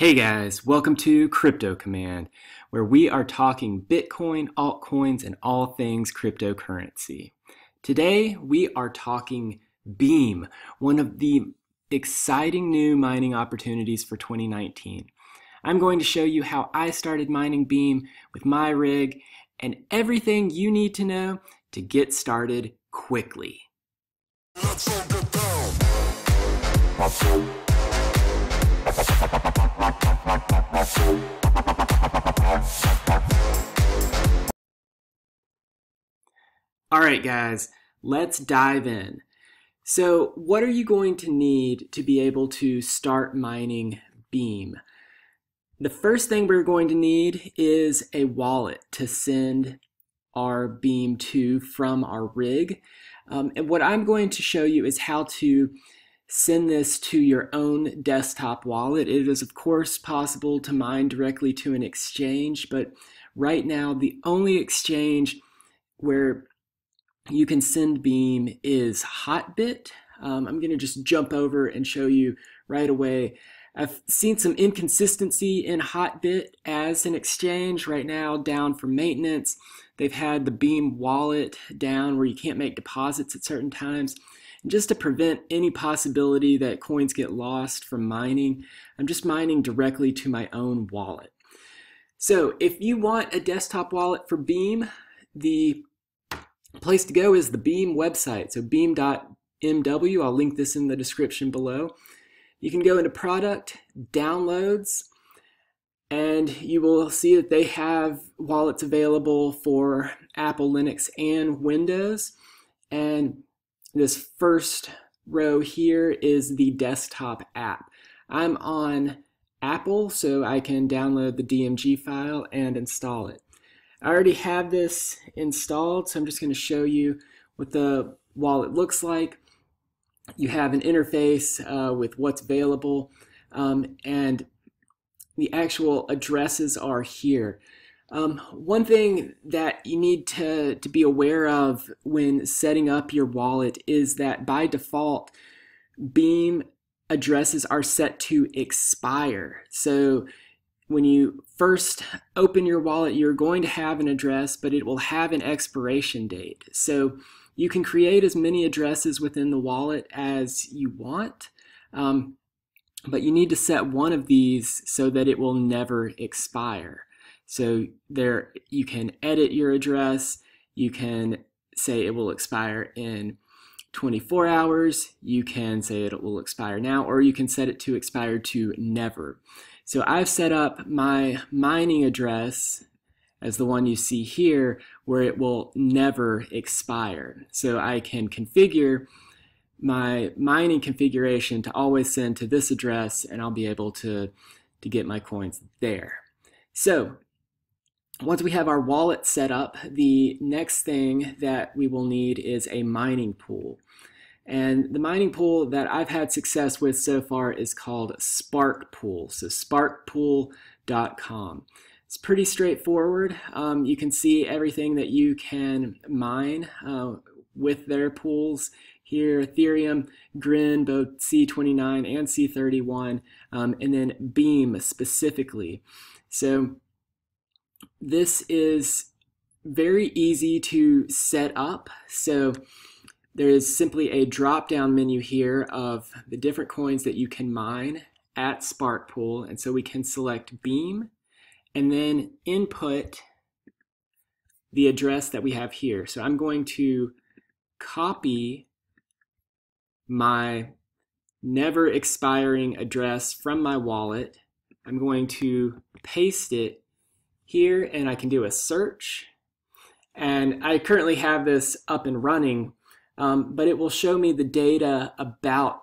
Hey guys, welcome to Crypto Command, where we are talking Bitcoin, altcoins, and all things cryptocurrency. Today, we are talking Beam, one of the exciting new mining opportunities for 2019. I'm going to show you how I started mining Beam with my rig and everything you need to know to get started quickly. All right, guys, let's dive in. So what are you going to need to be able to start mining Beam? The first thing we're going to need is a wallet to send our Beam to from our rig. Um, and what I'm going to show you is how to send this to your own desktop wallet. It is, of course, possible to mine directly to an exchange, but right now, the only exchange where you can send Beam is Hotbit. Um, I'm going to just jump over and show you right away. I've seen some inconsistency in Hotbit as an exchange right now, down for maintenance. They've had the Beam wallet down where you can't make deposits at certain times just to prevent any possibility that coins get lost from mining, I'm just mining directly to my own wallet. So if you want a desktop wallet for Beam, the place to go is the Beam website, so beam.mw. I'll link this in the description below. You can go into product, downloads, and you will see that they have wallets available for Apple, Linux, and Windows. And this first row here is the desktop app. I'm on Apple, so I can download the DMG file and install it. I already have this installed, so I'm just going to show you what the wallet looks like. You have an interface uh, with what's available, um, and the actual addresses are here. Um, one thing that you need to, to be aware of when setting up your wallet is that by default, Beam addresses are set to expire. So when you first open your wallet, you're going to have an address, but it will have an expiration date. So you can create as many addresses within the wallet as you want, um, but you need to set one of these so that it will never expire. So there you can edit your address. You can say it will expire in 24 hours. You can say it will expire now, or you can set it to expire to never. So I've set up my mining address as the one you see here where it will never expire. So I can configure my mining configuration to always send to this address and I'll be able to, to get my coins there. So once we have our wallet set up, the next thing that we will need is a mining pool. And the mining pool that I've had success with so far is called Spark Pool. So sparkpool.com. It's pretty straightforward. Um, you can see everything that you can mine uh, with their pools here Ethereum, Grin, both C29 and C31, um, and then Beam specifically. So this is very easy to set up. So there is simply a drop down menu here of the different coins that you can mine at Spark Pool. And so we can select Beam and then input the address that we have here. So I'm going to copy my never expiring address from my wallet. I'm going to paste it here and I can do a search. And I currently have this up and running, um, but it will show me the data about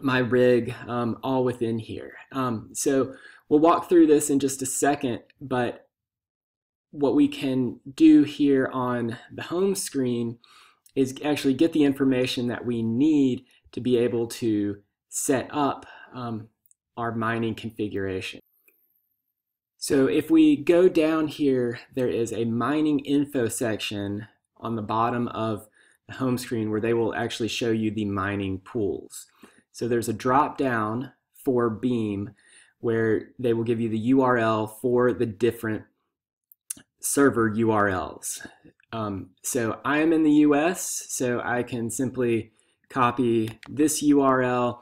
my rig um, all within here. Um, so we'll walk through this in just a second, but what we can do here on the home screen is actually get the information that we need to be able to set up um, our mining configuration. So if we go down here, there is a mining info section on the bottom of the home screen where they will actually show you the mining pools. So there's a drop down for Beam where they will give you the URL for the different server URLs. Um, so I am in the US, so I can simply copy this URL,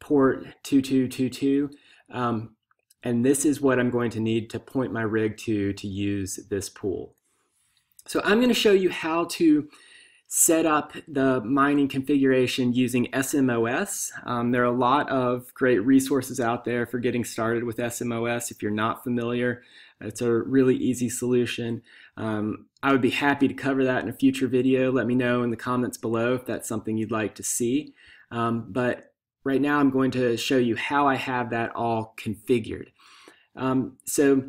port 2222. Um, and this is what I'm going to need to point my rig to to use this pool. So I'm going to show you how to set up the mining configuration using SMOS. Um, there are a lot of great resources out there for getting started with SMOS if you're not familiar. It's a really easy solution. Um, I would be happy to cover that in a future video. Let me know in the comments below if that's something you'd like to see. Um, but right now I'm going to show you how I have that all configured. Um, so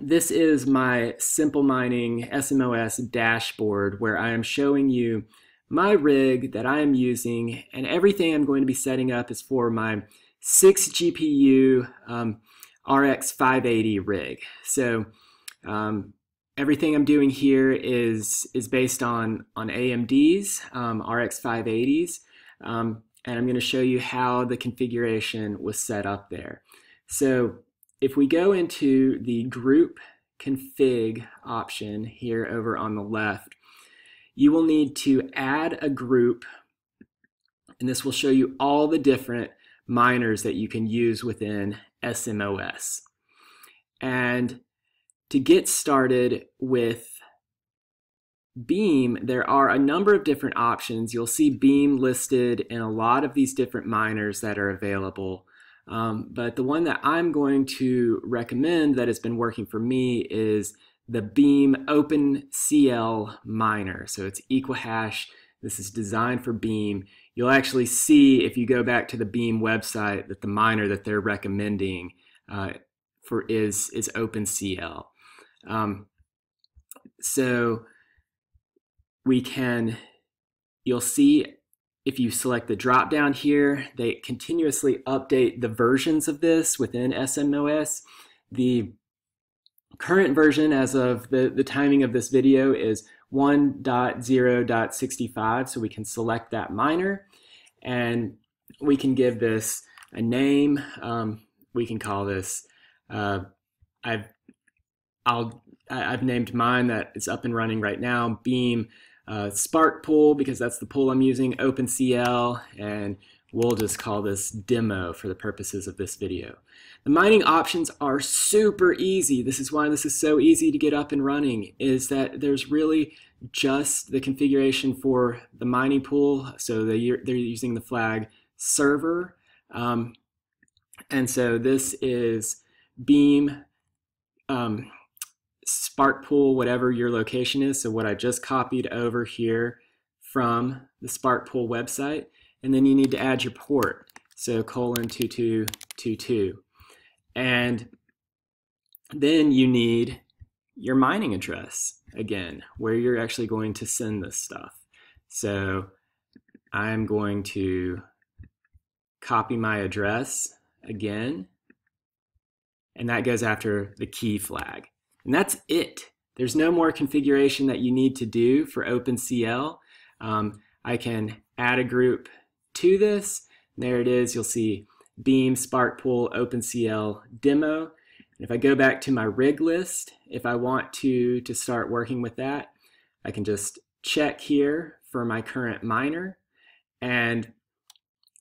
this is my Simple Mining SMOS dashboard where I am showing you my rig that I am using and everything I'm going to be setting up is for my 6 GPU um, RX 580 rig. So um, everything I'm doing here is is based on on AMD's um, RX 580s. Um, and I'm going to show you how the configuration was set up there. So if we go into the group config option here over on the left, you will need to add a group and this will show you all the different miners that you can use within SMOS. And to get started with Beam, there are a number of different options. You'll see Beam listed in a lot of these different miners that are available. Um, but the one that I'm going to recommend that has been working for me is the Beam OpenCL miner. So it's Equihash. This is designed for Beam. You'll actually see if you go back to the Beam website that the miner that they're recommending uh, for is is OpenCL. Um, so we can, you'll see if you select the drop down here, they continuously update the versions of this within SMOS. The current version as of the, the timing of this video is 1.0.65, so we can select that minor and we can give this a name. Um, we can call this, uh, I've, I'll, I've named mine that is up and running right now, Beam uh, Spark pool because that's the pool I'm using, OpenCL, and we'll just call this demo for the purposes of this video. The mining options are super easy. This is why this is so easy to get up and running, is that there's really just the configuration for the mining pool. So they're, using the flag server. Um, and so this is Beam um, Spark Pool, whatever your location is. So what I just copied over here from the Spark Pool website. And then you need to add your port. So colon 2222. And then you need your mining address again, where you're actually going to send this stuff. So I'm going to copy my address again, and that goes after the key flag. And that's it. There's no more configuration that you need to do for OpenCL. Um, I can add a group to this. There it is. You'll see Beam, SparkPool, OpenCL demo. And if I go back to my rig list, if I want to, to start working with that, I can just check here for my current miner and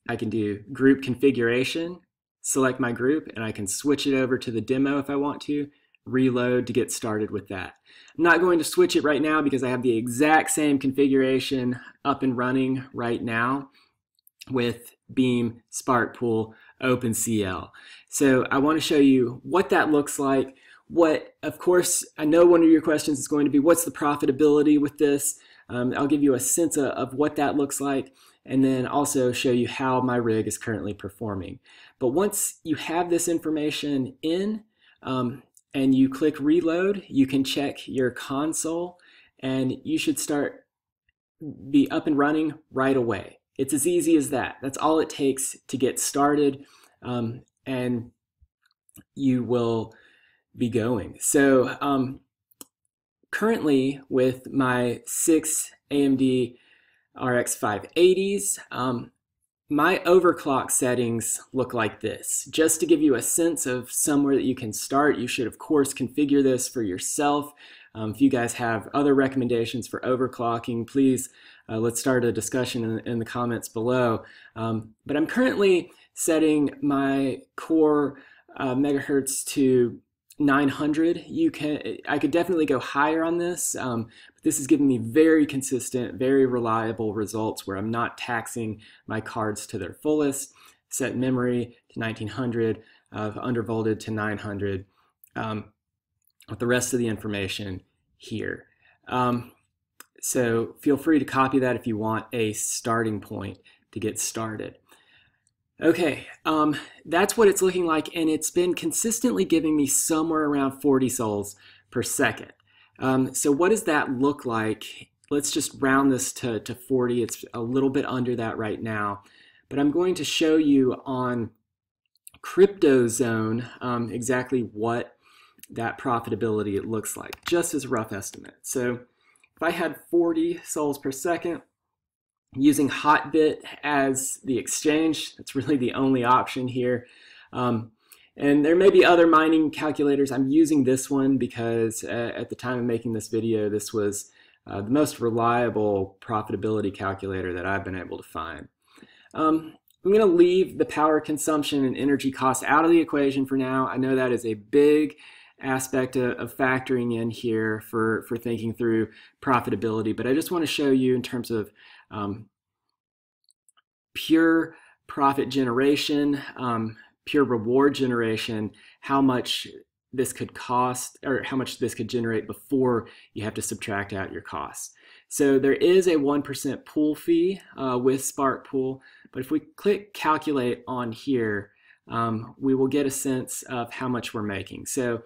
I can do group configuration, select my group, and I can switch it over to the demo if I want to reload to get started with that. I'm not going to switch it right now because I have the exact same configuration up and running right now with Beam, Spark Pool, OpenCL. So I want to show you what that looks like. What, of course, I know one of your questions is going to be, what's the profitability with this? Um, I'll give you a sense of, of what that looks like and then also show you how my rig is currently performing. But once you have this information in, um, and you click reload, you can check your console and you should start be up and running right away. It's as easy as that. That's all it takes to get started um, and you will be going. So um, currently with my six AMD RX 580s, um, my overclock settings look like this. Just to give you a sense of somewhere that you can start, you should of course configure this for yourself. Um, if you guys have other recommendations for overclocking, please uh, let's start a discussion in, in the comments below. Um, but I'm currently setting my core uh, megahertz to 900 you can i could definitely go higher on this um, but this is giving me very consistent very reliable results where i'm not taxing my cards to their fullest set memory to 1900 uh, undervolted to 900 um, with the rest of the information here um, so feel free to copy that if you want a starting point to get started Okay, um, that's what it's looking like, and it's been consistently giving me somewhere around 40 sols per second. Um, so what does that look like? Let's just round this to, to 40. It's a little bit under that right now. But I'm going to show you on Crypto um, exactly what that profitability looks like, just as a rough estimate. So if I had 40 sols per second, using Hotbit as the exchange. That's really the only option here. Um, and there may be other mining calculators. I'm using this one because uh, at the time of making this video, this was uh, the most reliable profitability calculator that I've been able to find. Um, I'm going to leave the power consumption and energy costs out of the equation for now. I know that is a big aspect of, of, factoring in here for, for thinking through profitability, but I just want to show you in terms of um, pure profit generation, um, pure reward generation, how much this could cost or how much this could generate before you have to subtract out your costs. So there is a 1% pool fee uh, with Spark Pool, but if we click calculate on here, um, we will get a sense of how much we're making. So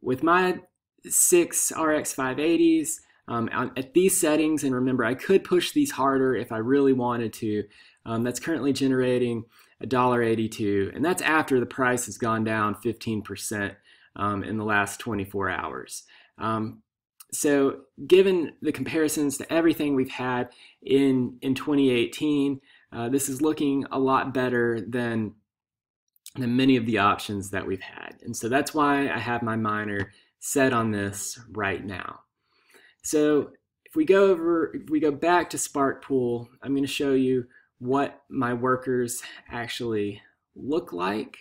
with my six RX 580s, um, at these settings, and remember I could push these harder if I really wanted to, um, that's currently generating $1.82, and that's after the price has gone down 15% um, in the last 24 hours. Um, so given the comparisons to everything we've had in, in 2018, uh, this is looking a lot better than than many of the options that we've had. And so that's why I have my miner set on this right now. So if we go over, if we go back to Spark Pool, I'm going to show you what my workers actually look like.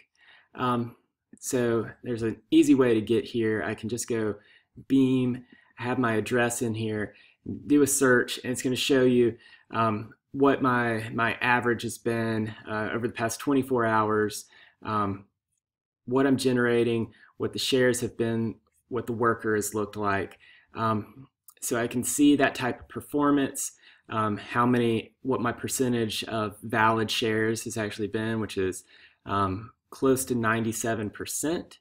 Um, so there's an easy way to get here. I can just go beam, have my address in here, do a search, and it's going to show you um, what my my average has been uh, over the past 24 hours, um, what I'm generating, what the shares have been, what the worker has looked like. Um, so I can see that type of performance, um, how many, what my percentage of valid shares has actually been, which is um, close to 97%.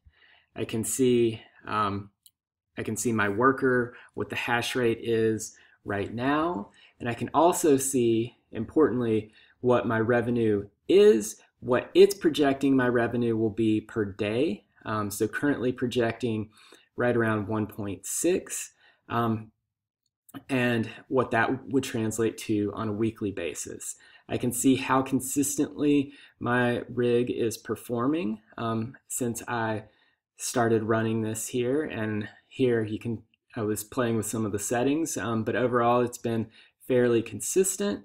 I can see, um, I can see my worker, what the hash rate is right now. And I can also see, importantly, what my revenue is, what it's projecting my revenue will be per day. Um, so currently projecting right around 1.6. Um, and what that would translate to on a weekly basis. I can see how consistently my rig is performing um, since I started running this here and here you can I was playing with some of the settings um, but overall it's been fairly consistent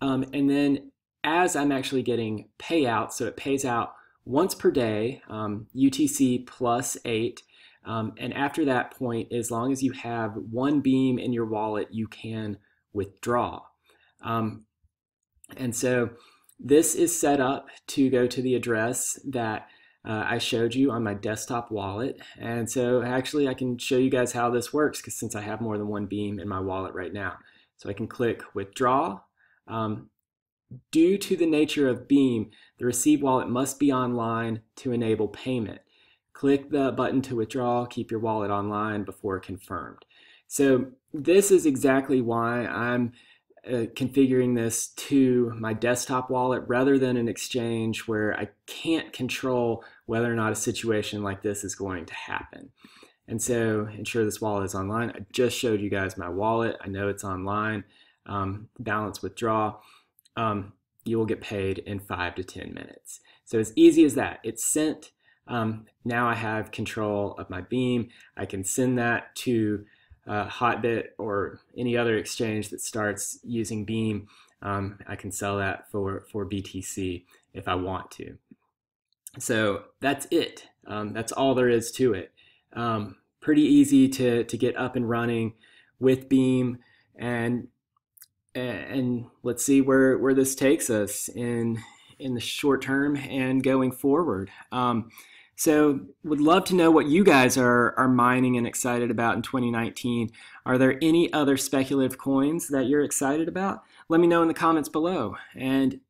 um, and then as I'm actually getting payout so it pays out once per day UTC um, plus eight um, and after that point, as long as you have one beam in your wallet, you can withdraw. Um, and so this is set up to go to the address that uh, I showed you on my desktop wallet. And so actually I can show you guys how this works because since I have more than one beam in my wallet right now. So I can click withdraw. Um, due to the nature of Beam, the receive wallet must be online to enable payment. Click the button to withdraw, keep your wallet online before confirmed. So this is exactly why I'm uh, configuring this to my desktop wallet rather than an exchange where I can't control whether or not a situation like this is going to happen. And so ensure this wallet is online. I just showed you guys my wallet. I know it's online. Um, balance withdraw. Um, you will get paid in five to 10 minutes. So as easy as that, it's sent, um, now I have control of my beam. I can send that to uh, Hotbit or any other exchange that starts using Beam. Um, I can sell that for, for BTC if I want to. So that's it. Um, that's all there is to it. Um, pretty easy to, to get up and running with Beam and and let's see where, where this takes us in in the short term and going forward. Um, so, would love to know what you guys are are mining and excited about in 2019. Are there any other speculative coins that you're excited about? Let me know in the comments below. And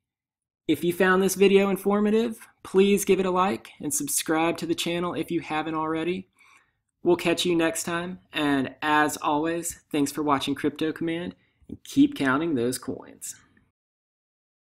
if you found this video informative, please give it a like and subscribe to the channel if you haven't already. We'll catch you next time, and as always, thanks for watching Crypto Command and keep counting those coins.